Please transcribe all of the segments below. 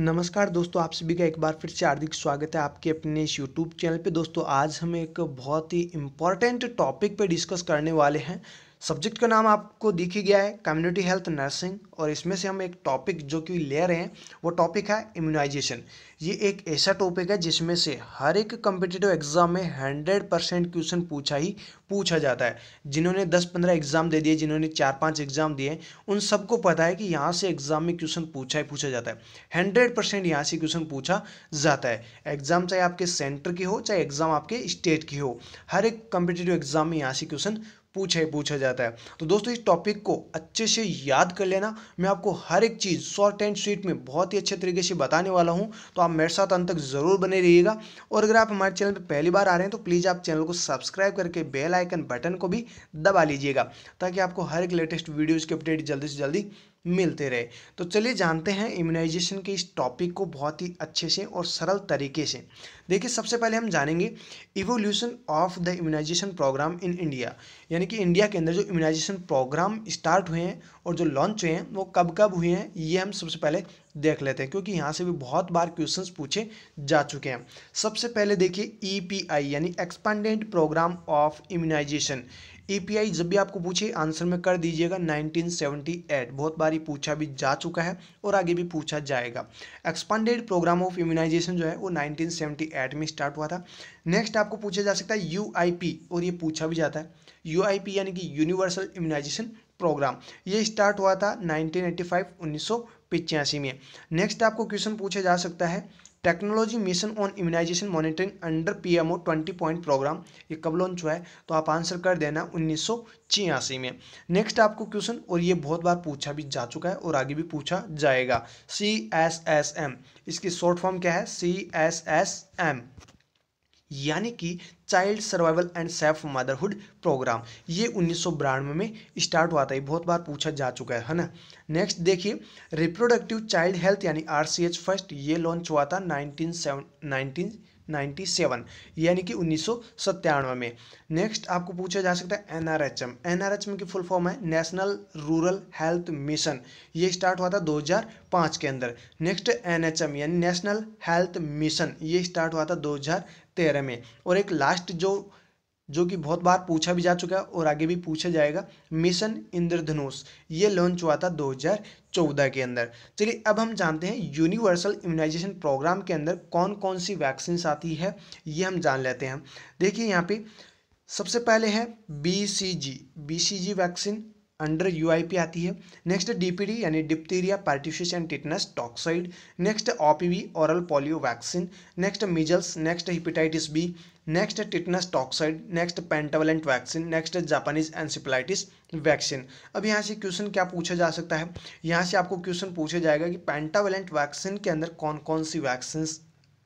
नमस्कार दोस्तों आप सभी का एक बार फिर से हार्दिक स्वागत है आपके अपने इस यूट्यूब चैनल पे दोस्तों आज हम एक बहुत ही इम्पॉर्टेंट टॉपिक पे डिस्कस करने वाले हैं सब्जेक्ट का नाम आपको दिख ही गया है कम्युनिटी हेल्थ नर्सिंग और इसमें से हम एक टॉपिक जो कि ले रहे हैं वो टॉपिक है इम्यूनाइजेशन ये एक ऐसा टॉपिक है जिसमें से हर एक कम्पिटेटिव एग्जाम में हंड्रेड परसेंट क्वेश्चन पूछा ही पूछा जाता है जिन्होंने दस पंद्रह एग्जाम दे दिए जिन्होंने चार पाँच एग्जाम दिए उन सबको पता है कि यहाँ से एग्जाम में क्वेश्चन पूछा ही पूछा जाता है हंड्रेड परसेंट यहाँ से क्वेश्चन पूछा जाता है एग्जाम चाहे आपके सेंटर की हो चाहे एग्जाम आपके स्टेट की हो हर एक कम्पिटेटिव एग्जाम में यहाँ से क्वेश्चन पूछे पूछा जाता है तो दोस्तों इस टॉपिक को अच्छे से याद कर लेना मैं आपको हर एक चीज़ शॉर्ट एंड स्वीट में बहुत ही अच्छे तरीके से बताने वाला हूँ तो आप मेरे साथ अंत तक ज़रूर बने रहिएगा और अगर आप हमारे चैनल पर पहली बार आ रहे हैं तो प्लीज़ आप चैनल को सब्सक्राइब करके बेल आइकन बटन को भी दबा लीजिएगा ताकि आपको हर एक लेटेस्ट वीडियोज़ की अपडेट जल्दी से जल्दी मिलते रहे तो चलिए जानते हैं इम्यूनाइजेशन के इस टॉपिक को बहुत ही अच्छे से और सरल तरीके से देखिए सबसे पहले हम जानेंगे evolution of the immunization programme in India यानी कि इंडिया के अंदर जो इम्यूनाइजेशन प्रोग्राम स्टार्ट हुए हैं और जो लॉन्च हुए हैं वो कब कब हुए हैं ये हम सबसे पहले देख लेते हैं क्योंकि यहाँ से भी बहुत बार क्वेश्चन पूछे जा चुके हैं सबसे पहले देखिए ई e यानी expanded programme of immunization EPI जब भी आपको पूछे आंसर में कर दीजिएगा 1978 बहुत बारी पूछा भी जा चुका है और आगे भी पूछा जाएगा एक्सपांडेड प्रोग्राम ऑफ इम्यूनाइजेशन जो है वो 1978 में स्टार्ट हुआ था नेक्स्ट आपको पूछा जा सकता है यूआईपी और ये पूछा भी जाता है यूआईपी यानी कि यूनिवर्सल इम्यूनाइजेशन प्रोग्राम ये स्टार्ट हुआ था 1985 1985 में नेक्स्ट आपको क्वेश्चन पूछा जा सकता है technology mission on immunization monitoring under PMO 20 point programme ये कब लॉन्च हुआ है तो आप आंसर कर देना उन्नीस में नेक्स्ट आपको क्वेश्चन और ये बहुत बार पूछा भी जा चुका है और आगे भी पूछा जाएगा सी एस एस एम इसकी शॉर्ट फॉर्म क्या है सी एस एस एम यानी कि child survival and safe motherhood programme ये उन्नीस में स्टार्ट हुआ था ये बहुत बार पूछा जा चुका है है ना नेक्स्ट देखिए रिप्रोडक्टिव चाइल्ड हेल्थ यानी आर फर्स्ट ये लॉन्च हुआ था नाइनटीन नाइनटीन 97 यानी कि उन्नीस में नेक्स्ट आपको पूछा जा सकता है N N R R H M H M की फुल फॉर्म है नेशनल रूरल हेल्थ मिशन ये स्टार्ट हुआ था 2005 के अंदर नेक्स्ट एन एच एम यानी नेशनल हेल्थ मिशन ये स्टार्ट हुआ था तेरह में और एक लास्ट जो जो कि बहुत बार पूछा भी जा चुका है और आगे भी पूछा जाएगा मिशन इंद्रधनुष ये लॉन्च हुआ था 2014 के अंदर चलिए अब हम जानते हैं यूनिवर्सल इम्यूनाइजेशन प्रोग्राम के अंदर कौन कौन सी वैक्सीन आती है ये हम जान लेते हैं देखिए यहाँ पे सबसे पहले है B C G B C G vaccine under P आती है नेक्स्ट डीपीडी यानी diphtheria pertussis and tetanus toxoid next OPV oral polio vaccine next measles next hepatitis B next tetanus toxoid next pentavalent vaccine next Japanese encephalitis vaccine अब यहाँ से question क्या पूछा जा सकता है यहाँ से आपको क्वेश्चन पूछा जाएगा कि पेंटावलेंट वैक्सीन के अंदर कौन कौन सी वैक्सीन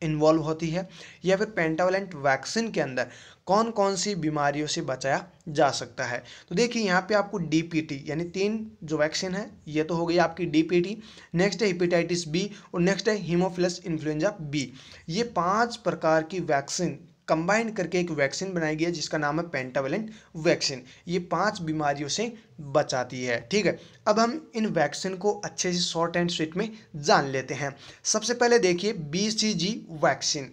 इन्वॉल्व होती है या फिर पेंटावलेंट वैक्सीन के अंदर कौन कौन सी बीमारियों से बचाया जा सकता है तो देखिए यहाँ पे आपको डीपीटी यानी तीन जो वैक्सीन है ये तो हो गई आपकी डीपीटी नेक्स्ट है हिपेटाइटिस बी और नेक्स्ट है हीमोफिलस इन्फ्लुएंजा बी ये पांच प्रकार की वैक्सीन कंबाइन करके एक वैक्सीन बनाई गई है जिसका नाम है पेंटावेलेंट वैक्सीन ये पांच बीमारियों से बचाती है ठीक है अब हम इन वैक्सीन को अच्छे से शॉर्ट एंड स्वीट में जान लेते हैं सबसे पहले देखिए बी वैक्सीन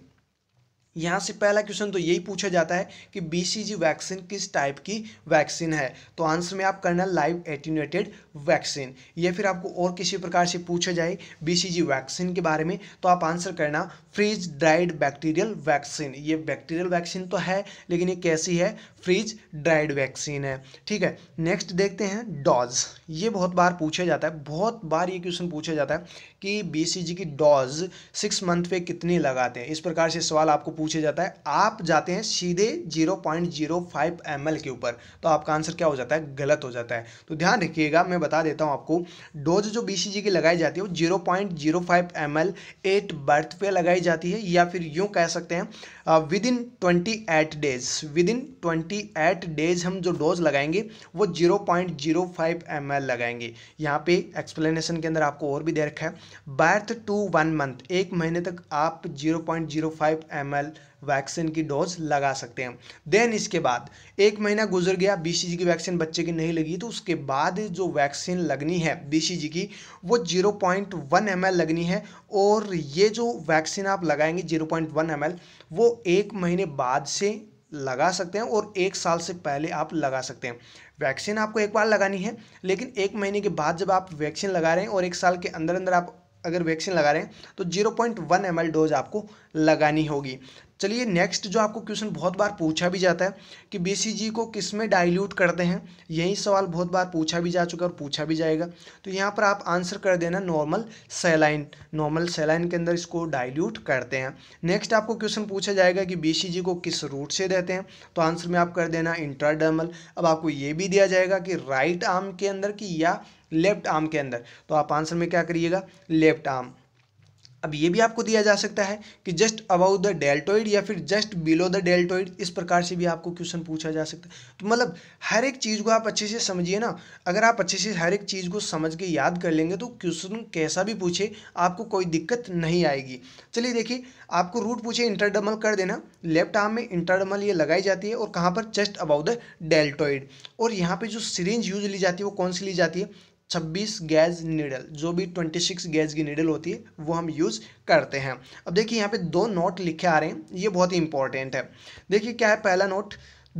यहाँ से पहला क्वेश्चन तो यही पूछा जाता है कि बीसीजी वैक्सीन किस टाइप की वैक्सीन है तो आंसर में आप करना लाइव एटीनेटेड वैक्सीन या फिर आपको और किसी प्रकार से पूछा जाए बीसीजी वैक्सीन के बारे में तो आप आंसर करना फ्रीज ड्राइड बैक्टीरियल वैक्सीन ये बैक्टीरियल वैक्सीन तो है लेकिन ये कैसी है फ्रीज ड्राइड वैक्सीन है ठीक है नेक्स्ट देखते हैं डॉज ये बहुत बार पूछा जाता है बहुत बार ये क्वेश्चन पूछा जाता है कि बीसीजी की डॉज सिक्स मंथ पे कितनी लगाते हैं इस प्रकार से सवाल आपको पूछ पूछा जाता है आप जाते हैं सीधे 0.05 ml के ऊपर तो आपका आंसर क्या हो जाता है गलत हो जाता है तो ध्यान रखिएगा मैं बता देता हूं आपको डोज जो बीसीजी की लगाई जाती है वो 0.05 पॉइंट ml एट बर्थ पे लगाई जाती है या फिर यूं कह सकते हैं within twenty eight days within twenty eight days हम जो डोज लगाएंगे वो zero point zero five M L लगाएंगे यहाँ पे एक्सप्लेनेशन के अंदर आपको और भी दे रखा है बर्थ टू वन मंथ एक महीने तक आप zero point zero five M L vaccine की डोज लगा सकते हैं देन इसके बाद एक महीना गुजर गया बी की वैक्सीन बच्चे की नहीं लगी तो उसके बाद जो वैक्सीन लगनी है बी की वो जीरो पॉइंट वन एम लगनी है और ये जो वैक्सीन आप लगाएंगे जीरो पॉइंट वन एम वो एक महीने बाद से लगा सकते हैं और एक साल से पहले आप लगा सकते हैं वैक्सीन आपको एक बार लगानी है लेकिन एक महीने के बाद जब आप वैक्सीन लगा रहे हैं और एक साल के अंदर अंदर आप अगर वैक्सीन लगा रहे हैं तो zero point one M dose आपको लगानी होगी चलिए नेक्स्ट जो आपको क्वेश्चन बहुत बार पूछा भी जाता है कि बीसीजी को किस में डाइल्यूट करते हैं यही सवाल बहुत बार पूछा भी जा चुका है और पूछा भी जाएगा तो यहाँ पर आप आंसर कर देना नॉर्मल सेलाइन नॉर्मल सेलाइन के अंदर इसको डाइल्यूट करते हैं नेक्स्ट आपको क्वेश्चन पूछा जाएगा कि जी को किस रूट से देते हैं तो आंसर में आप कर देना इंट्राडर्मल अब आपको ये भी दिया जाएगा कि राइट आर्म के अंदर की या लेफ्ट आर्म के अंदर तो आप आंसर में क्या करिएगा लेफ्ट आर्म अब ये भी आपको दिया जा सकता है कि जस्ट अबाउ द डेल्टोइड या फिर जस्ट बिलो द डेल्टोइड इस प्रकार से भी आपको क्वेश्चन पूछा जा सकता है तो मतलब हर एक चीज़ को आप अच्छे से समझिए ना अगर आप अच्छे से हर एक चीज़ को समझ के याद कर लेंगे तो क्वेश्चन कैसा भी पूछे आपको कोई दिक्कत नहीं आएगी चलिए देखिए आपको रूट पूछे इंटरडमल कर देना लेफ्ट आर्म में इंटरडमल ये लगाई जाती है और कहाँ पर जस्ट अबाउ द डेल्टोइड और यहाँ पर जो सीरेंज यूज ली जाती है वो कौन सी ली जाती है छब्बीस गैज नीडल जो भी ट्वेंटी सिक्स गैज की नीडल होती है वो हम यूज़ करते हैं अब देखिए यहाँ पे दो नोट लिखे आ रहे हैं ये बहुत ही इंपॉर्टेंट है देखिए क्या है पहला note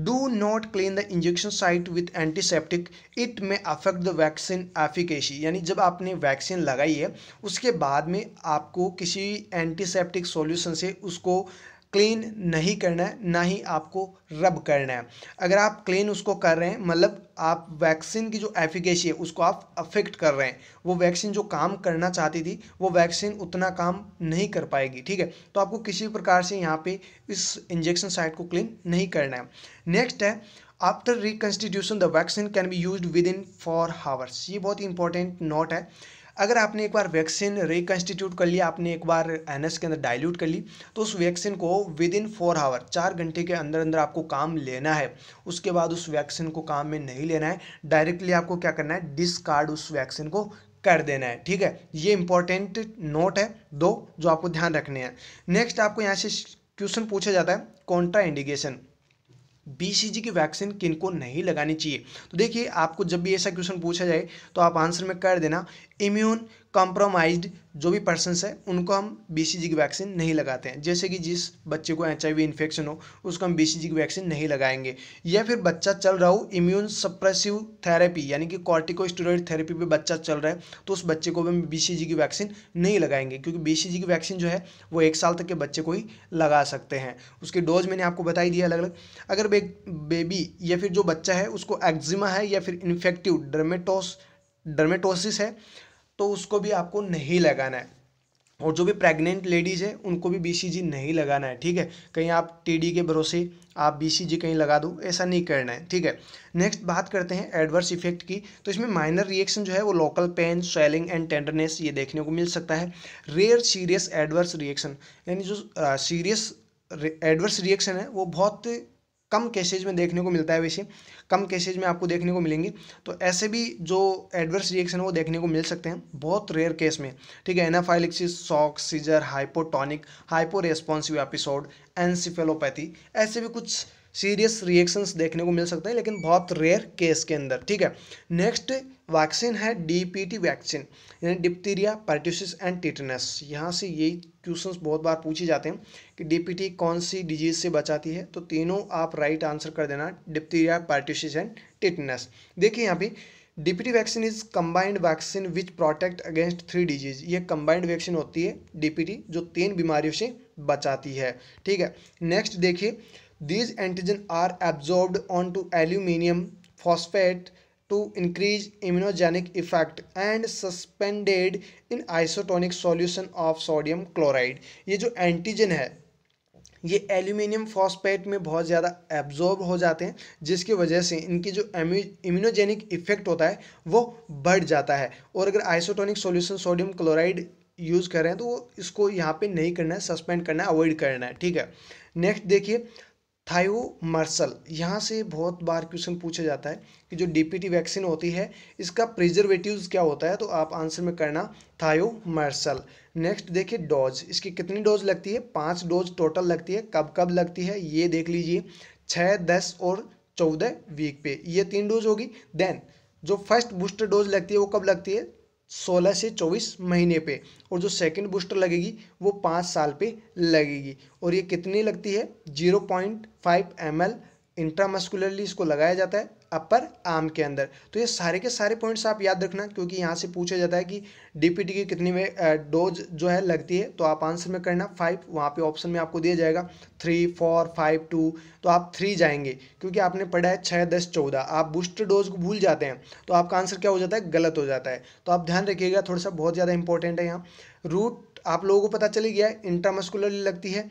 do not clean the injection site with antiseptic it may affect the vaccine efficacy यानी जब आपने वैक्सीन लगाई है उसके बाद में आपको किसी एंटीसेप्टिक सोल्यूशन से उसको क्लीन नहीं करना है ना ही आपको रब करना है अगर आप क्लीन उसको कर रहे हैं मतलब आप वैक्सीन की जो एफिकेसी है उसको आप अफेक्ट कर रहे हैं वो वैक्सीन जो काम करना चाहती थी वो वैक्सीन उतना काम नहीं कर पाएगी ठीक है तो आपको किसी भी प्रकार से यहाँ पे इस इंजेक्शन साइट को क्लीन नहीं करना है नेक्स्ट है after reconstitution the vaccine can be used within for hours ये बहुत इंपॉर्टेंट नोट है अगर आपने एक बार वैक्सीन रिकन्स्टिट्यूट कर लिया आपने एक बार एन के अंदर डाइल्यूट कर ली तो उस वैक्सीन को विद इन फोर आवर चार घंटे के अंदर अंदर आपको काम लेना है उसके बाद उस वैक्सीन को काम में नहीं लेना है डायरेक्टली आपको क्या करना है डिस्कार्ड उस वैक्सीन को कर देना है ठीक है ये इंपॉर्टेंट नोट है दो जो आपको ध्यान रखने हैं नेक्स्ट आपको यहाँ से क्वेश्चन पूछा जाता है कॉन्ट्रा इंडिकेशन बीसीजी की वैक्सीन किनको नहीं लगानी चाहिए तो देखिए आपको जब भी ऐसा क्वेश्चन पूछा जाए तो आप आंसर में कर देना इम्यून कॉम्प्रोमाइज्ड जो भी पर्सनस हैं उनको हम बी की वैक्सीन नहीं लगाते हैं जैसे कि जिस बच्चे को एच इन्फेक्शन हो उसको हम बी की वैक्सीन नहीं लगाएंगे या फिर बच्चा चल रहा हो इम्यून सप्रेसिव थेरेपी यानी कि कॉर्टिकोस्टेरॉइड थेरेपी पे बच्चा चल रहा है तो उस बच्चे को भी हम बी की वैक्सीन नहीं लगाएंगे क्योंकि बी की वैक्सीन जो है वो एक साल तक के बच्चे को ही लगा सकते हैं उसकी डोज मैंने आपको बताई दिया अलग अलग अगर बेबी या फिर जो बच्चा है उसको एक्जिमा है या फिर इन्फेक्टिव डर्मेटोस डर्मेटोसिस है तो उसको भी आपको नहीं लगाना है और जो भी प्रेग्नेंट लेडीज़ है उनको भी बीसीजी नहीं लगाना है ठीक है कहीं आप टीडी के भरोसे आप बीसीजी कहीं लगा दो ऐसा नहीं करना है ठीक है नेक्स्ट बात करते हैं एडवर्स इफेक्ट की तो इसमें माइनर रिएक्शन जो है वो local pain swelling and tenderness ये देखने को मिल सकता है रेयर सीरियस एडवर्स रिएक्शन यानी जो सीरियस एडवर्स रिएक्शन है वो बहुत कम केसेज में देखने को मिलता है वैसे कम केसेज में आपको देखने को मिलेंगे तो ऐसे भी जो एडवर्स रिएक्शन है वो देखने को मिल सकते हैं बहुत रेयर केस में ठीक है anaphylaxis shock seizure hypotonic hyporesponsive episode encephalopathy ऐसे भी कुछ सीरियस रिएक्शंस देखने को मिल सकते हैं लेकिन बहुत रेयर केस के अंदर ठीक है नेक्स्ट वैक्सीन है डीपीटी वैक्सीन यानी डिप्टीरिया पर्ट्यूसिस एंड टिटनस यहाँ से यही क्वेश्चंस बहुत बार पूछे जाते हैं कि डीपीटी कौन सी डिजीज से बचाती है तो तीनों आप राइट आंसर कर देना डिप्थीरिया पार्टिशिज एंड टिटनेस देखिए यहाँ पे DPT vaccine is combined vaccine which protect against three disease ये कंबाइंड वैक्सीन होती है डीपीटी जो तीन बीमारियों से बचाती है ठीक है नेक्स्ट देखिए these antigen are absorbed on to aluminium phosphate to increase immunogenic effect and suspended in isotonic solution of sodium chloride ये जो antigen है ये एल्यूमिनियम फॉस्पेट में बहुत ज़्यादा एब्जॉर्ब हो जाते हैं जिसकी वजह से इनकी जो इम्यूनोजेनिक इफेक्ट होता है वो बढ़ जाता है और अगर isotonic solution sodium chloride use कर रहे हैं तो वो इसको यहाँ पे नहीं करना है सस्पेंड करना है अवॉइड करना है ठीक है नेक्स्ट देखिए थायोमार्सल यहाँ से बहुत बार क्वेश्चन पूछा जाता है कि जो डीपीटी वैक्सीन होती है इसका प्रिजर्वेटिव्स क्या होता है तो आप आंसर में करना थायोमार्सल नेक्स्ट देखिए डोज इसकी कितनी डोज लगती है पाँच डोज टोटल लगती है कब कब लगती है ये देख लीजिए छः दस और चौदह वीक पे ये तीन डोज होगी देन जो फर्स्ट बूस्टर डोज लगती है वो कब लगती है सोलह से चौबीस महीने पे और जो सेकंड बूस्टर लगेगी वो पाँच साल पे लगेगी और ये कितनी लगती है zero point five M L intramuscularly इसको लगाया जाता है अपर आर्म के अंदर तो ये सारे के सारे पॉइंट्स आप याद रखना क्योंकि यहाँ से पूछा जाता है कि डीपीटी की कितनी में डोज जो है लगती है तो आप आंसर में करना फाइव वहाँ पे ऑप्शन में आपको दिया जाएगा थ्री फोर फाइव टू तो आप थ्री जाएंगे क्योंकि आपने पढ़ा है छः दस चौदह आप बूस्टर डोज को भूल जाते हैं तो आपका आंसर क्या हो जाता है गलत हो जाता है तो आप ध्यान रखिएगा थोड़ा सा बहुत ज़्यादा इंपॉर्टेंट है यहाँ रूट आप लोगों को पता चली गया है इंट्रामस्कुलरली लगती है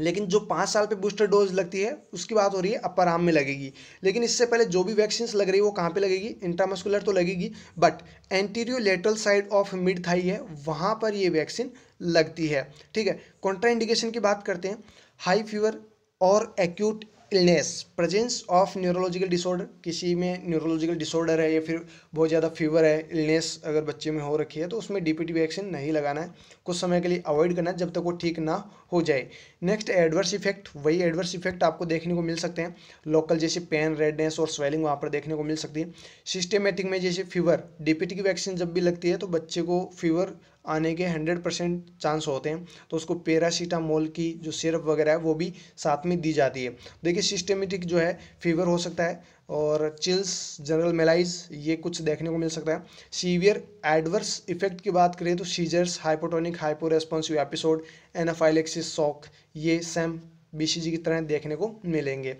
लेकिन जो पाँच साल पे बूस्टर डोज लगती है उसकी बात हो रही है अपर आर्म में लगेगी लेकिन इससे पहले जो भी वैक्सीन लग रही है वो कहाँ पे लगेगी इंट्रामस्कुलर तो लगेगी but anterolateral side of mid thigh है वहाँ पर ये वैक्सीन लगती है ठीक है कॉन्ट्राइंडिकेशन की बात करते हैं हाई फीवर और acute illness presence of neurological disorder किसी में न्यूरोलॉजिकल डिसऑर्डर है या फिर बहुत ज़्यादा फीवर है इलनेस अगर बच्चे में हो रखी है तो उसमें डीपीटी वैक्सीन नहीं लगाना है कुछ समय के लिए अवॉइड करना है जब तक वो ठीक ना हो जाए नेक्स्ट एडवर्स इफेक्ट वही एडवर्स इफेक्ट आपको देखने को मिल सकते हैं लोकल जैसे पेन रेडनेस और स्वेलिंग वहाँ पर देखने को मिल सकती है सिस्टेमेटिक में जैसे फीवर डीपीटी की वैक्सीन जब भी लगती है तो बच्चे को फीवर आने के हंड्रेड परसेंट चांस होते हैं तो उसको पैरासीटामोल की जो सिरप वगैरह है वो भी साथ में दी जाती है देखिए सिस्टेमेटिक जो है फीवर हो सकता है और चिल्स जनरल मेलाइज ये कुछ देखने को मिल सकता है सीवियर एडवर्स इफेक्ट की बात करें तो seizures hypotonic hyporesponsive episode anaphylaxis shock ये सेम बीसीजी की तरह देखने को मिलेंगे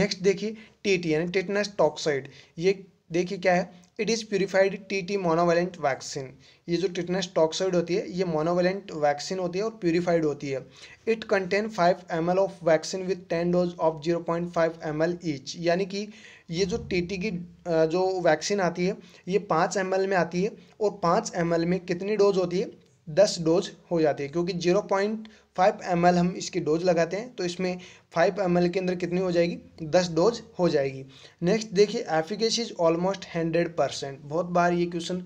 नेक्स्ट देखिए टीटी यानी टेटनस टॉक्साइड ये देखिए क्या है it is purified T T monovalent vaccine ये जो टिटनेस टॉक्साइड होती है ये मोनोवेलेंट वैक्सीन होती है और प्योरीफाइड होती है it contain five M L of vaccine with ten dose of zero point five M L each यानी कि ये जो टी टी की जो वैक्सीन आती है ये पाँच एम एल में आती है और पाँच एम एल में कितनी डोज होती है दस डोज हो जाती है क्योंकि जीरो पॉइंट फाइव एम हम इसकी डोज लगाते हैं तो इसमें फाइव एम के अंदर कितनी हो जाएगी दस डोज हो जाएगी नेक्स्ट देखिए efficacy is almost hundred percent बहुत बार ये क्वेश्चन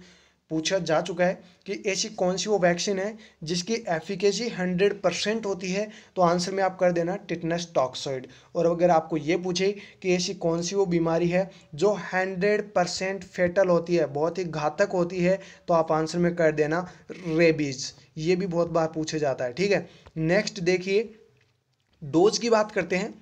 पूछा जा चुका है कि ऐसी कौन सी वो वैक्सीन है जिसकी एफिकेसी हंड्रेड परसेंट होती है तो आंसर में आप कर देना टिटनस टॉक्सॉइड और अगर आपको ये पूछे कि ऐसी कौन सी वो बीमारी है जो हंड्रेड परसेंट फेटल होती है बहुत ही घातक होती है तो आप आंसर में कर देना रेबीज ये भी बहुत बार पूछा जाता है ठीक है नेक्स्ट देखिए डोज की बात करते हैं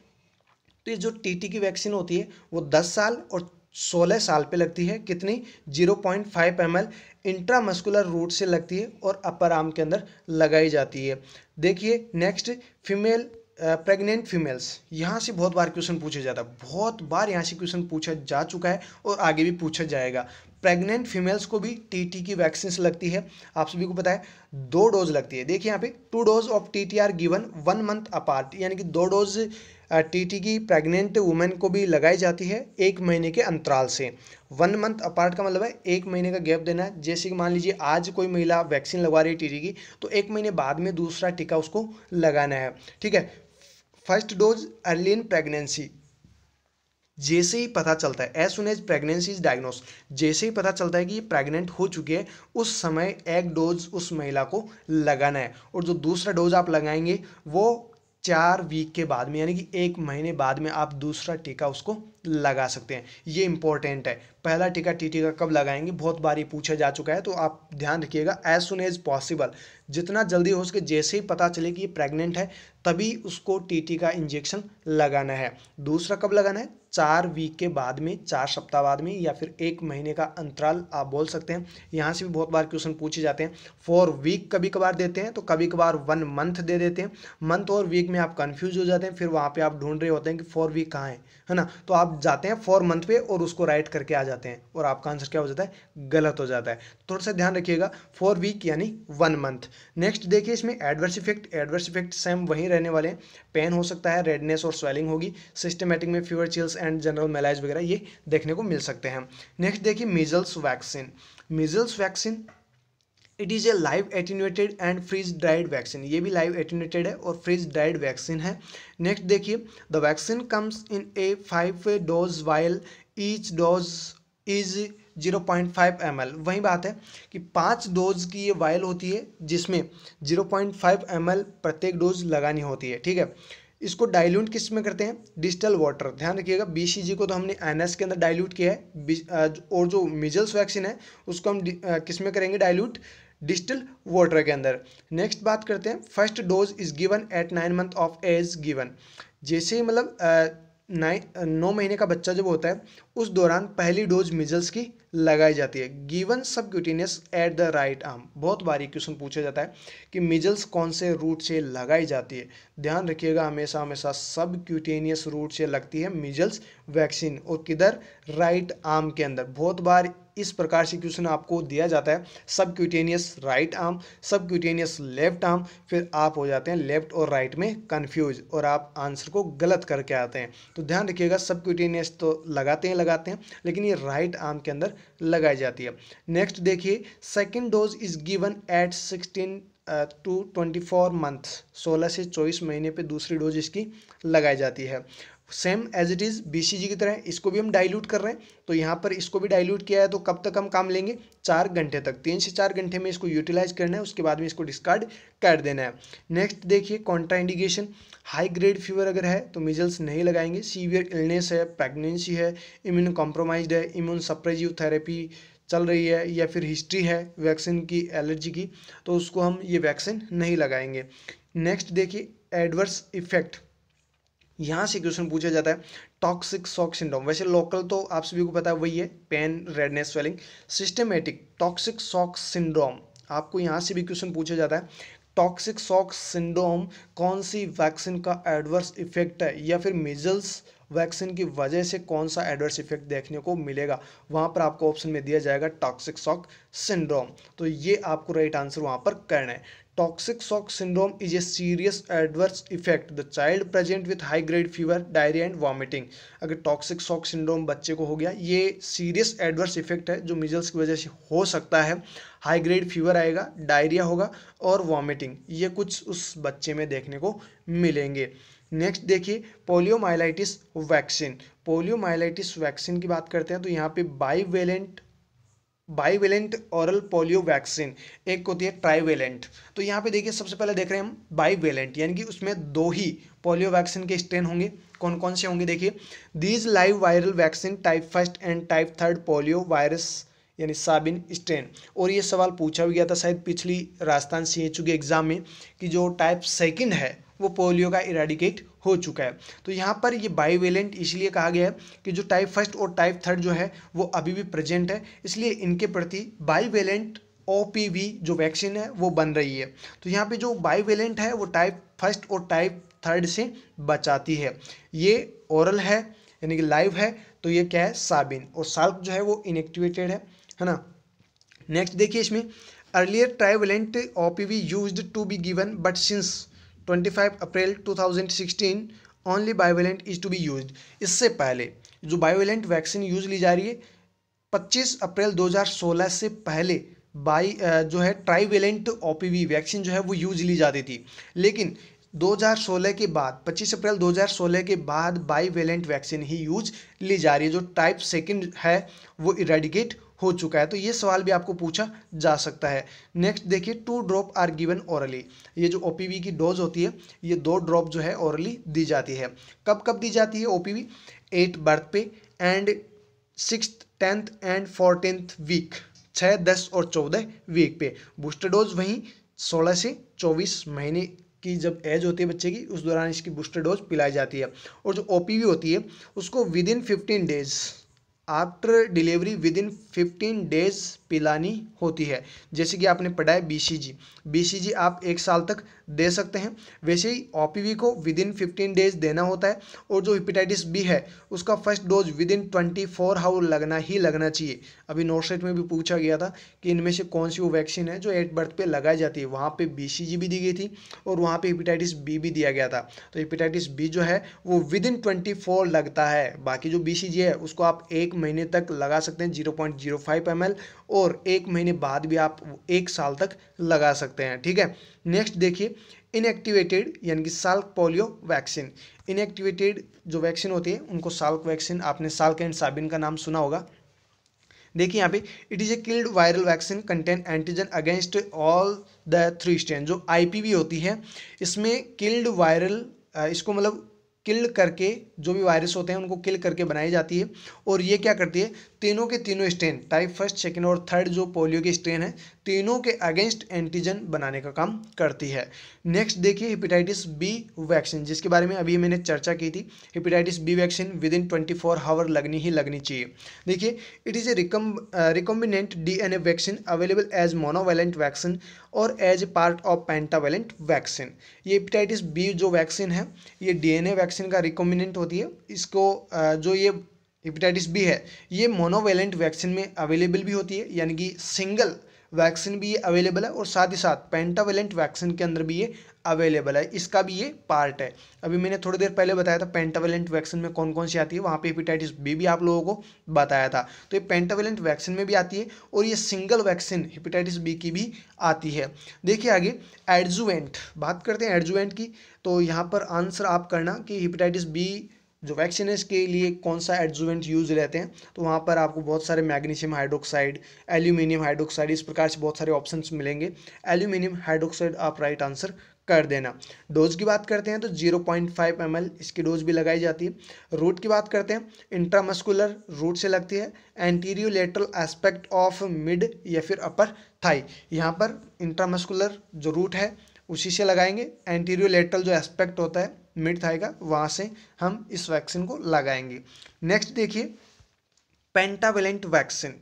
तो ये जो टीटी की वैक्सीन होती है वो 10 साल और सोलह साल पे लगती है कितनी zero point five M L intramuscular route से लगती है और अपर आर्म के अंदर लगाई जाती है देखिए नेक्स्ट फीमेल प्रेग्नेंट फीमेल्स यहाँ से बहुत बार क्वेश्चन पूछा जाता है बहुत बार यहाँ से क्वेश्चन पूछा जा चुका है और आगे भी पूछा जाएगा प्रेग्नेंट फीमेल्स को भी टीटी की वैक्सीन लगती है आप सभी को पता है दो डोज लगती है देखिए यहाँ पे two dose of T T are given one month apart यानी कि दो डोज टीटी की प्रेग्नेंट वुमेन को भी लगाई जाती है एक महीने के अंतराल से वन मंथ अपार्ट का मतलब है एक महीने का गैप देना है जैसे कि मान लीजिए आज कोई महिला वैक्सीन लगवा रही है टीटी की तो एक महीने बाद में दूसरा टीका उसको लगाना है ठीक है first dose early in pregnancy जैसे ही पता चलता है as soon as pregnancy is diagnose जैसे ही पता चलता है कि ये प्रेग्नेंट हो चुकी है उस समय एक डोज उस महिला को लगाना है और जो दूसरा डोज आप लगाएंगे वो चार वीक के बाद में यानी कि एक महीने बाद में आप दूसरा टीका उसको लगा सकते हैं ये इंपॉर्टेंट है पहला टीका टी टीका कब लगाएंगे बहुत बार ही पूछा जा चुका है तो आप ध्यान रखिएगा एज सुन एज पॉसिबल जितना जल्दी हो सके जैसे ही पता चले कि ये प्रेग्नेंट है तभी उसको टी टीका इंजेक्शन लगाना है दूसरा कब लगाना है चार वीक के बाद में चार सप्ताह बाद में या फिर एक महीने का अंतराल आप बोल सकते हैं यहाँ से भी बहुत बार क्वेश्चन पूछे जाते हैं फोर वीक कभी कभार देते हैं तो कभी कभार वन मंथ दे देते हैं मंथ और वीक में आप कन्फ्यूज हो जाते हैं फिर वहाँ पर आप ढूंढ रहे होते हैं कि फोर वीक कहाँ है है ना तो आप जाते हैं फोर मंथ पे और उसको राइट करके आ जाते हैं और आपका आंसर क्या हो जाता है गलत हो जाता है थोड़ा सा ध्यान रखिएगा फोर वीक यानी वन मंथ नेक्स्ट देखिए इसमें adverse effect adverse effect same वहीं रहने वाले हैं पेन हो सकता है रेडनेस और स्वेलिंग होगी सिस्टमेटिक में fever chills and general malaise वगैरह ये देखने को मिल सकते हैं नेक्स्ट देखिए measles vaccine measles vaccine it is a live attenuated and freeze dried vaccine ये भी लाइव एटीनेटेड है और फ्रीज ड्राइड वैक्सीन है नेक्स्ट देखिए the vaccine comes in a five dose vial each dose is zero point five M L वही बात है कि पाँच डोज की ये वायल होती है जिसमें zero point five M L प्रत्येक डोज लगानी होती है ठीक है इसको डाइल्यूट किस में करते हैं डिजिटल वाटर ध्यान रखिएगा बी को तो हमने एन के अंदर डाइल्यूट किया है और जो मिजल्स वैक्सीन है उसको हम किस में करेंगे डाइल्यूट डिजिटल वोटर के अंदर नेक्स्ट बात करते हैं first dose is given at nine month of age given जैसे ही मतलब नाइन नौ महीने का बच्चा जब होता है उस दौरान पहली डोज मिजल्स की लगाई जाती है given subcutaneous at the right arm बहुत बारी क्वेश्चन पूछा जाता है कि मिजल्स कौन से रूट से लगाई जाती है ध्यान रखिएगा हमेशा हमेशा सबक्यूटेनियस रूट से लगती है मिजल्स वैक्सीन और किधर राइट आर्म के अंदर बहुत बार इस प्रकार से क्वेश्चन आपको दिया जाता है subcutaneous right arm subcutaneous left arm फिर आप हो जाते हैं लेफ्ट और राइट में कन्फ्यूज और आप आंसर को गलत करके आते हैं तो ध्यान रखिएगा सब क्यूटेनियस तो लगाते हैं लगाते हैं लेकिन ये राइट आर्म के अंदर लगाई जाती है नेक्स्ट देखिए second dose is given at sixteen to twenty four month सोलह से चौबीस महीने पे दूसरी डोज इसकी लगाई जाती है same as it is BCG की तरह इसको भी हम डाइल्यूट कर रहे हैं तो यहाँ पर इसको भी डाइल्यूट किया है तो कब तक हम काम लेंगे चार घंटे तक तीन से चार घंटे में इसको यूटिलाइज करना है उसके बाद में इसको डिस्कार्ड कर देना है नेक्स्ट देखिए कॉन्ट्राइंडिकेशन हाई ग्रेड फीवर अगर है तो मिजल्स नहीं लगाएंगे सीवियर इलनेस है प्रेगनेंसी है इम्यून कॉम्प्रोमाइज है इम्यून सप्रेजिव थेरेपी चल रही है या फिर हिस्ट्री है वैक्सीन की एलर्जी की तो उसको हम ये वैक्सीन नहीं लगाएंगे नेक्स्ट देखिए एडवर्स इफेक्ट यहाँ से क्वेश्चन पूछा जाता है टॉक्सिक सॉक सिंड्रोम वैसे लोकल तो आप सभी को पता है वही है pain redness swelling systematic toxic shock syndrome आपको यहाँ से भी क्वेश्चन पूछा जाता है टॉक्सिक सॉक सिंड्रोम कौन सी वैक्सीन का एडवर्स इफेक्ट है या फिर मिजल्स वैक्सीन की वजह से कौन सा एडवर्स इफेक्ट देखने को मिलेगा वहाँ पर आपको ऑप्शन में दिया जाएगा टॉक्सिक सॉक सिंड्रोम तो ये आपको राइट आंसर वहाँ पर करना है toxic shock syndrome is a serious adverse effect the child present with high grade fever diarrhoea and vomiting अगर टॉक्सिक शॉक सिंड्रोम बच्चे को हो गया ये सीरियस एडवर्स इफेक्ट है जो मिजल्स की वजह से हो सकता है हाई ग्रेड फीवर आएगा डायरिया होगा और वॉमिटिंग ये कुछ उस बच्चे में देखने को मिलेंगे नेक्स्ट देखिए पोलियोमाइलाइटिस वैक्सीन पोलियोमाइलाइटिस वैक्सीन की बात करते हैं तो यहाँ पे bivalent bivalent oral polio vaccine एक होती है ट्राईवेलेंट तो यहाँ पे देखिए सबसे पहले देख रहे हैं हम बाईवेलेंट यानी कि उसमें दो ही पोलियो वैक्सीन के स्ट्रेन होंगे कौन कौन से होंगे देखिए these live viral vaccine type first and type third polio virus यानी साबिन स्ट्रेन और ये सवाल पूछा भी गया था शायद पिछली राजस्थान सी एच के एग्ज़ाम में कि जो टाइप सेकेंड है वो पोलियो का इराडिकेट हो चुका है तो यहाँ पर ये बाईवेलेंट इसलिए कहा गया है कि जो टाइप फर्स्ट और टाइप थर्ड जो है वो अभी भी प्रेजेंट है इसलिए इनके प्रति बाईवेलेंट ओ जो वैक्सीन है वो बन रही है तो यहाँ पे जो बाईवेलेंट है वो टाइप फर्स्ट और टाइप थर्ड से बचाती है ये ओरल है यानी कि लाइव है तो ये क्या है साबिन और साल्क जो है वो इनएक्टिवेटेड है है ना नेक्स्ट देखिए इसमें earlier trivalent O P use to be given but since 25 April 2016 only bivalent is to be use इससे पहले जो बायोवेलेंट वैक्सीन यूज ली जा रही है 25 अप्रैल 2016 से पहले बाई जो है ट्राईवेलेंट ओपीवी वैक्सीन जो है वो यूज ली जाती थी लेकिन 2016 के बाद 25 अप्रैल 2016 के बाद बाईवेलेंट वैक्सीन ही यूज ली जा रही है जो टाइप सेकंड है वो इरेडिकेट हो चुका है तो ये सवाल भी आपको पूछा जा सकता है नेक्स्ट देखिए two drop are given orally ये जो ओ की डोज होती है ये दो ड्रॉप जो है ओरली दी जाती है कब कब दी जाती है ओ पी एट बर्थ पे and six tenth and fourteenth week छः दस और चौदह वीक पे बूस्टर डोज वहीं सोलह से चौबीस महीने की जब एज होती है बच्चे की उस दौरान इसकी बूस्टर डोज पिलाई जाती है और जो ओ होती है उसको within fifteen days after delivery within 15 days पिलानी होती है जैसे कि आपने पढ़ा है बीसीजी बीसीजी आप एक साल तक दे सकते हैं वैसे ही ओपीवी को विद इन फिफ्टीन डेज देना होता है और जो हिपेटाइटिस बी है उसका first dose within twenty four hour लगना ही लगना चाहिए अभी सेट में भी पूछा गया था कि इनमें से कौन सी वो वैक्सीन है जो एट बर्थ पर लगाई जाती है वहाँ पर बी भी दी गई थी और वहाँ पर हिपेटाइटिस बी भी दिया गया था तो हिपेटाइटिस बी जो है वो विद इन ट्वेंटी फोर लगता है बाकी जो बी है उसको आप एक महीने तक लगा सकते हैं zero point zero five M L और एक महीने बाद भी आप एक साल तक लगा सकते हैं ठीक है नेक्स्ट देखिए इनएक्टिवेटेड यानी कि साल्क पोलियो वैक्सीन इनएक्टिवेटेड जो वैक्सीन होती है उनको साल्क वैक्सीन आपने साल्क एंड साबिन का नाम सुना होगा देखिए यहाँ पे it is a killed viral vaccine contain antigen against all the three strain जो आईपीवी होती है इसमें किल्ड वायरल इसको मतलब किल्ड करके जो भी वायरस होते हैं उनको किल करके बनाई जाती है और ये क्या करती है तीनों के तीनों स्ट्रेन टाइप फर्स्ट सेकेंड और थर्ड जो पोलियो के स्ट्रेन है तीनों के अगेंस्ट एंटीजन बनाने का काम करती है नेक्स्ट देखिए हेपेटाइटिस बी वैक्सीन जिसके बारे में अभी मैंने चर्चा की थी hepatitis B vaccine within twenty four hour लगनी ही लगनी चाहिए देखिए it is a recom recombinant D N A vaccine available as monovalent vaccine और as a part of pentavalent vaccine ये हेपेटाइटिस बी जो वैक्सीन है ये डी एन ए वैक्सीन का रिकॉम्बिनेंट होती है इसको uh, जो ये हिपेटाइटिस बी है ये मोनोवेलेंट वैक्सीन में अवेलेबल भी होती है यानी कि सिंगल वैक्सीन भी ये अवेलेबल है और साथ ही साथ पेंटावेलेंट वैक्सीन के अंदर भी ये अवेलेबल है इसका भी ये पार्ट है अभी मैंने थोड़ी देर पहले बताया था पेंटावेलेंट वैक्सीन में कौन कौन सी आती है वहाँ पे हेपेटाइटिस बी भी आप लोगों को बताया था तो ये पेंटावेलेंट वैक्सीन में भी आती है और ये सिंगल वैक्सीन हेपेटाइटिस बी की भी आती है देखिए आगे एडजुवेंट बात करते हैं एडजुवेंट की तो यहाँ पर आंसर आप करना कि हेपेटाइटिस बी जो वैक्सीनेस के लिए कौन सा एडजुवेंट यूज रहते हैं तो वहाँ पर आपको बहुत सारे मैग्नीशियम हाइड्रोक्साइड एल्यूमिनियम हाइड्रोक्साइड इस प्रकार से बहुत सारे ऑप्शन मिलेंगे एल्यूमिनियम हाइड्रोक्साइड आप राइट आंसर कर देना डोज की बात करते हैं तो 0.5 पॉइंट इसकी डोज भी लगाई जाती है रूट की बात करते हैं इंट्रामस्कुलर रूट से लगती है anterolateral aspect of mid या फिर अपर थाई यहाँ पर इंट्रामस्कुलर जो रूट है उसी से लगाएंगे एंटीरियो लेटरल जो एस्पेक्ट होता है मिड आएगा वहाँ से हम इस वैक्सीन को लगाएंगे नेक्स्ट देखिए pentavalent vaccine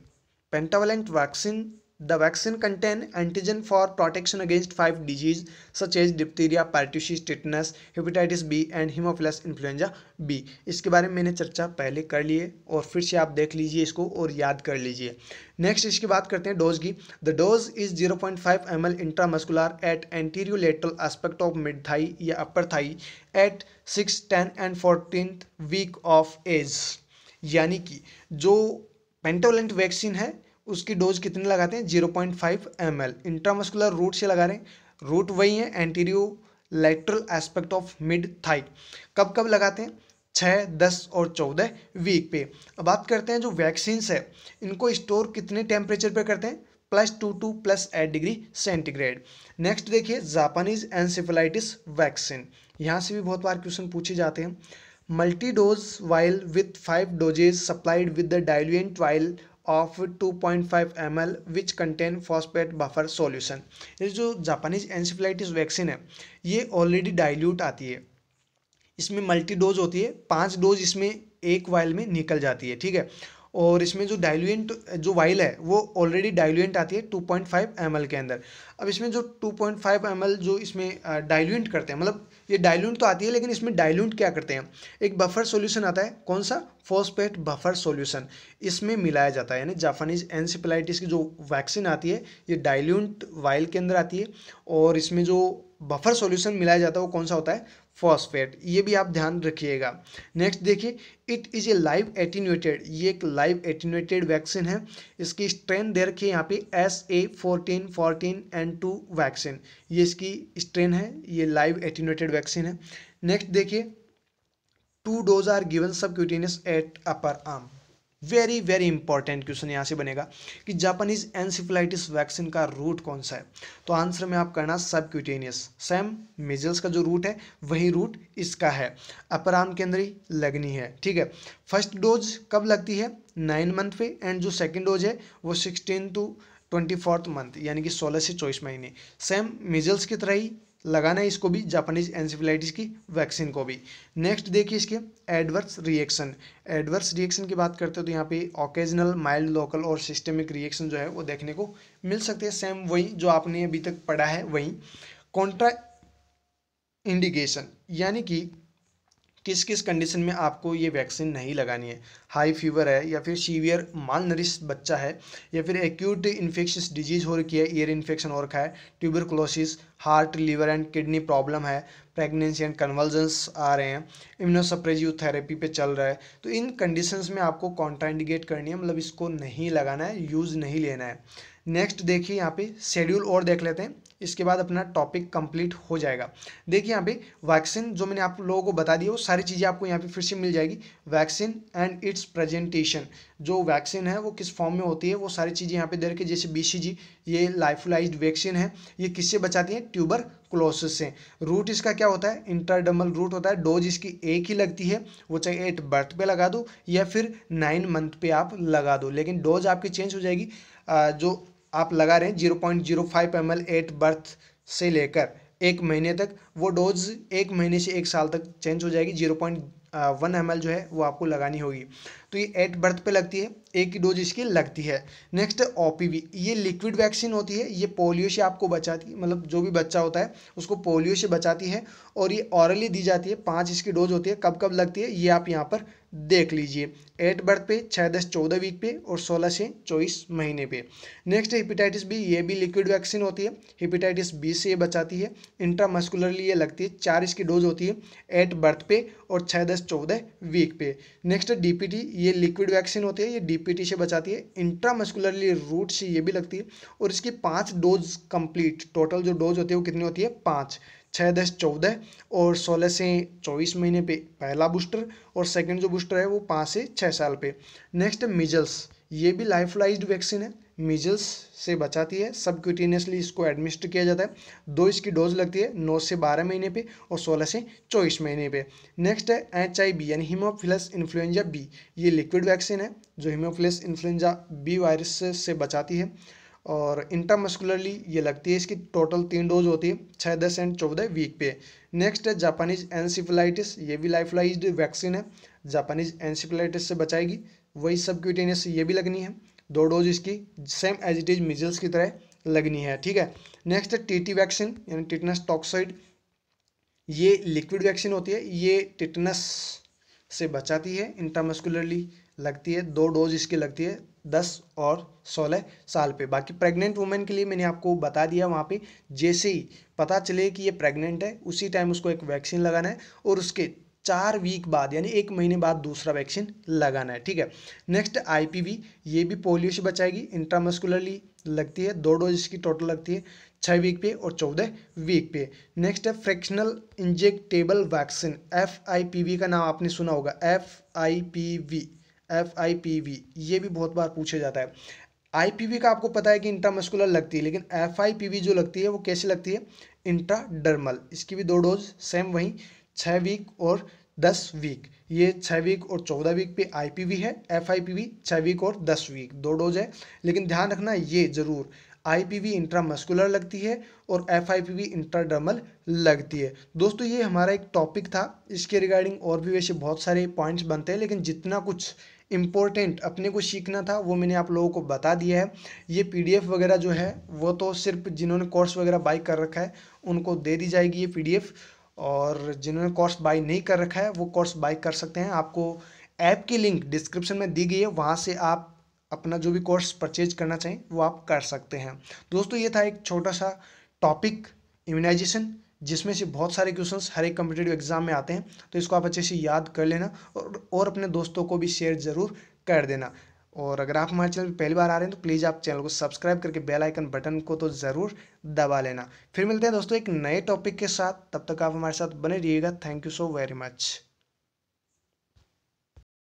pentavalent vaccine The vaccine contain antigen for protection against five disease such as diphtheria, pertussis, tetanus, hepatitis B and hemophilus influenza B. इसके बारे में मैंने चर्चा पहले कर ली है और फिर से आप देख लीजिए इसको और याद कर लीजिए नेक्स्ट इसकी बात करते हैं डोज की the dose is 0.5 point five M L intramuscular at anterolateral aspect of mid thigh या upper thigh at six ten and fourteen week of age यानी कि जो पेंटोलेंट वैक्सीन है उसकी डोज कितनी लगाते हैं zero point five M L intramuscular route से लगा रहे हैं रूट वही है anterolateral aspect of mid thigh कब कब लगाते हैं छः दस और चौदह वीक पे अब बात करते हैं जो वैक्सीन्स है इनको स्टोर कितने टेम्परेचर पे करते हैं plus two to plus eight degree centigrade next देखिए जापानीज एनसेफेलाइटिस वैक्सीन यहाँ से भी बहुत बार क्वेश्चन पूछे जाते हैं multi dose vial with five doses supplied with the diluent vial of 2.5 ml which contain phosphate buffer solution ये जो जापानीज एनसिफ्लाइटिस वैक्सीन है ये ऑलरेडी डाइल्यूट आती है इसमें मल्टी डोज होती है पांच डोज इसमें एक वाइल में निकल जाती है ठीक है और इसमें जो डाइल्यूएंट जो वाइल है वो ऑलरेडी डाइल्यूएंट आती है 2.5 ml के अंदर अब इसमें जो 2.5 ml जो इसमें डाइल्यूएंट करते हैं मतलब ये डाइल्यूंट तो आती है लेकिन इसमें डाइल्यूंट क्या करते हैं एक बफर सॉल्यूशन आता है कौन सा फोस्पेट बफर सॉल्यूशन इसमें मिलाया जाता है यानी जापानीज एनसिपलाइटिस की जो वैक्सीन आती है ये डायल्यूंट वाइल के अंदर आती है और इसमें जो बफर सॉल्यूशन मिलाया जाता है वो कौन सा होता है फॉस्फेट ये भी आप ध्यान रखिएगा नेक्स्ट देखिए it is a live attenuated ये एक लाइव एटीन्यूटेड वैक्सीन है इसकी स्ट्रेन दे रखी है यहाँ पे S A fourteen fourteen and two vaccine ये इसकी स्ट्रेन है ये लाइव एटीन्यूटेड वैक्सीन है नेक्स्ट देखिए two dose are given subcutaneous at upper arm very very important question यहाँ से बनेगा कि जापानीज एनसिफिलाइटिस वैक्सीन का रूट कौन सा है तो आंसर में आप करना सब क्यूटेनियस सेम मिजल्स का जो रूट है वही रूट इसका है अपर आर्म के अंदर ही लगनी है ठीक है फर्स्ट डोज कब लगती है नाइन मंथ पे एंड जो सेकेंड डोज है वो sixteen to twenty fourth month यानी कि सोलह से चौबीस महीने सेम मिजल्स की तरह ही लगाना है इसको भी जापानीज एंसिफिलाइटिस की वैक्सीन को भी नेक्स्ट देखिए इसके एडवर्स रिएक्शन एडवर्स रिएक्शन की बात करते हो तो यहाँ पे ओकेजनल माइल्ड लोकल और सिस्टमिक रिएक्शन जो है वो देखने को मिल सकते हैं सेम वही जो आपने अभी तक पढ़ा है वहीं कॉन्ट्रा इंडिकेशन यानी कि किस किस कंडीशन में आपको ये वैक्सीन नहीं लगानी है हाई फीवर है या फिर सीवियर माल नरिश बच्चा है या फिर एक्यूट इन्फेक्शस डिजीज़ हो रखी है ईयर इन्फेक्शन हो रखा है tuberculosis heart liver and kidney problem है प्रेगनेंसी एंड कन्वर्जेंस आ रहे हैं इम्यूनोसप्रेजिव थेरेपी पे चल रहा है तो इन कंडीशंस में आपको कॉन्ट्राइंडिकेट करनी है मतलब इसको नहीं लगाना है यूज़ नहीं लेना है नेक्स्ट देखिए यहाँ पे शेड्यूल और देख लेते हैं इसके बाद अपना टॉपिक कंप्लीट हो जाएगा देखिए यहाँ पे वैक्सीन जो मैंने आप लोगों को बता दिया वो सारी चीज़ें आपको यहाँ पे फिर से मिल जाएगी वैक्सीन एंड इट्स प्रेजेंटेशन जो वैक्सीन है वो किस फॉर्म में होती है वो सारी चीज़ें यहाँ पे दे रखे जैसे बी ये लाइफुलाइज्ड वैक्सीन है ये किससे बचाती है ट्यूबर क्लोसिस से रूट इसका क्या होता है इंटरडमल रूट होता है डोज इसकी एक ही लगती है वो चाहे एट बर्थ पर लगा दो या फिर नाइन मंथ पर आप लगा दो लेकिन डोज आपकी चेंज हो जाएगी जो आप लगा रहे हैं zero point zero five M L at birth से लेकर एक महीने तक वो डोज एक महीने से एक साल तक चेंज हो जाएगी zero point one M L जो है वो आपको लगानी होगी तो ये एट बर्थ पे लगती है एक ही डोज इसकी लगती है नेक्स्ट ओपीवी ये लिक्विड वैक्सीन होती है ये पोलियो से आपको बचाती है मतलब जो भी बच्चा होता है उसको पोलियो से बचाती है और ये ऑरली दी जाती है पाँच इसकी डोज होती है कब कब लगती है ये आप यहाँ पर देख लीजिए एट बर्थ पे छः दस चौदह वीक पे और सोलह से चौबीस महीने पे नेक्स्ट हेपेटाइटिस हिपेटाइटिस बी ये भी लिक्विड वैक्सीन होती है हिपेटाइटिस बी से ये बचाती है इंट्रामस्कुलरली ये लगती है चार इसकी डोज होती है एट बर्थ पे और छः दस चौदह वीक पे नेक्स्ट डीपीटी डी ये ये लिक्विड वैक्सीन होती है ये डीपीटी से बचाती है इंट्रामस्कुलरली रूट से ये भी लगती है और इसकी पाँच डोज कंप्लीट टोटल जो डोज होती है वो कितनी होती है पाँच छः दस चौदह और सोलह से चौबीस महीने पे पहला बूस्टर और सेकंड जो बूस्टर है वो पाँच से छः साल पे नेक्स्ट मिजल्स ये भी लाइफलाइज्ड वैक्सीन है मिजल्स से बचाती है सब क्यूटीनियसली इसको एडमिनिस्टर किया जाता है दो इसकी डोज लगती है नौ से बारह महीने पे और सोलह से चौबीस महीने पे नेक्स्ट है एच आई बी यानी हिमोफिलस इन्फ्लुएंजा बी ये लिक्विड वैक्सीन है जो हिमोफिलस इन्फ्लुएंजा बी वायरस से बचाती है और इंटामस्कुलरली ये लगती है इसकी टोटल तीन डोज होती है छः दस एंड चौदह वीक पे नेक्स्ट है जापानीज एनसीफिलाइटिस ये भी लाइफलाइज्ड वैक्सीन है जापानीज एनसीफिलाइटिस से बचाएगी वही सब क्यूटेनियस ये भी लगनी है दो डोज इसकी same as it is measles की तरह लगनी है ठीक है नेक्स्ट है टीटी वैक्सीन यानी टिटनस टॉक्साइड ये लिक्विड वैक्सीन होती है ये टिटनस से बचाती है इंट्रामस्कुलरली लगती है दो डोज इसकी लगती है दस और सोलह साल पे बाकी प्रेग्नेंट वुमेन के लिए मैंने आपको बता दिया वहाँ पे जैसे ही पता चले कि ये प्रेग्नेंट है उसी टाइम उसको एक वैक्सीन लगाना है और उसके चार वीक बाद यानी एक महीने बाद दूसरा वैक्सीन लगाना है ठीक है नेक्स्ट आईपीवी ये भी पोलियो से बचाएगी इंट्रामस्कुलरली लगती है दो डोज इसकी टोटल लगती है छः वीक पे और चौदह वीक पे नेक्स्ट है फ्रैक्शनल इंजेक्टेबल वैक्सीन एफ का नाम आपने सुना होगा F I P V F I P V ये भी बहुत बार पूछा जाता है आई का आपको पता है कि इंट्रामस्कुलर लगती है लेकिन एफ जो लगती है वो कैसे लगती है इंट्राडर्मल इसकी भी दो डोज सेम वहीं छः वीक और दस वीक ये छः वीक और चौदह वीक पे आईपीवी है एफआईपीवी छः वीक और दस वीक दो डोज है लेकिन ध्यान रखना ये ज़रूर आईपीवी इंट्रामस्कुलर लगती है और एफआईपीवी इंट्राडर्मल लगती है दोस्तों ये हमारा एक टॉपिक था इसके रिगार्डिंग और भी वैसे बहुत सारे पॉइंट्स बनते हैं लेकिन जितना कुछ इम्पोर्टेंट अपने को सीखना था वो मैंने आप लोगों को बता दिया है ये पीडीएफ वगैरह जो है वो तो सिर्फ जिन्होंने कोर्स वगैरह बाई कर रखा है उनको दे दी जाएगी ये पीडीएफ और जिन्होंने कोर्स बाई नहीं कर रखा है वो कोर्स बाई कर सकते हैं आपको ऐप की लिंक डिस्क्रिप्शन में दी गई है वहाँ से आप अपना जो भी कोर्स परचेज करना चाहें वो आप कर सकते हैं दोस्तों ये था एक छोटा सा टॉपिक इम्यूनाइजेशन जिसमें से बहुत सारे क्वेश्चंस हर एक कम्पिटेटिव एग्जाम में आते हैं तो इसको आप अच्छे से याद कर लेना और और अपने दोस्तों को भी शेयर ज़रूर कर देना और अगर आप हमारे चैनल पर पहली बार आ रहे हैं तो प्लीज़ आप चैनल को सब्सक्राइब करके बेल आइकन बटन को तो ज़रूर दबा लेना फिर मिलते हैं दोस्तों एक नए टॉपिक के साथ तब तक आप हमारे साथ बने रहिएगा thank you so very much